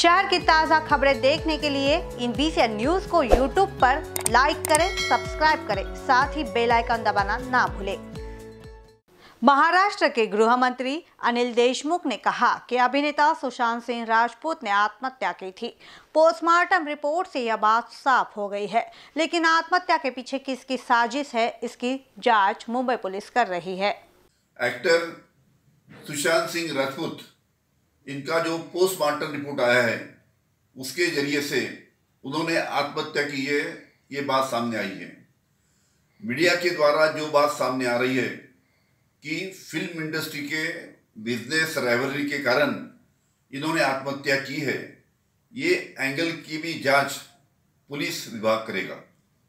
शहर की ताज़ा खबरें देखने के लिए इन बीसी न्यूज को यूट्यूब पर लाइक करें सब्सक्राइब करें साथ ही बेल आइकन दबाना ना भूलें महाराष्ट्र के गृह मंत्री अनिल देशमुख ने कहा कि अभिनेता सुशांत सिंह राजपूत ने आत्महत्या की थी पोस्टमार्टम रिपोर्ट से यह बात साफ हो गई है लेकिन आत्महत्या के पीछे किसकी साजिश है इसकी जांच मुंबई पुलिस कर रही है एक्टर सुशांत सिंह राजपूत इनका जो पोस्टमार्टम रिपोर्ट आया है उसके जरिए से उन्होंने आत्महत्या की है ये बात सामने आई है मीडिया के द्वारा जो बात सामने आ रही है कि फिल्म इंडस्ट्री के बिजनेस राइवलरी के कारण इन्होंने आत्महत्या की है ये एंगल की भी जांच पुलिस विभाग करेगा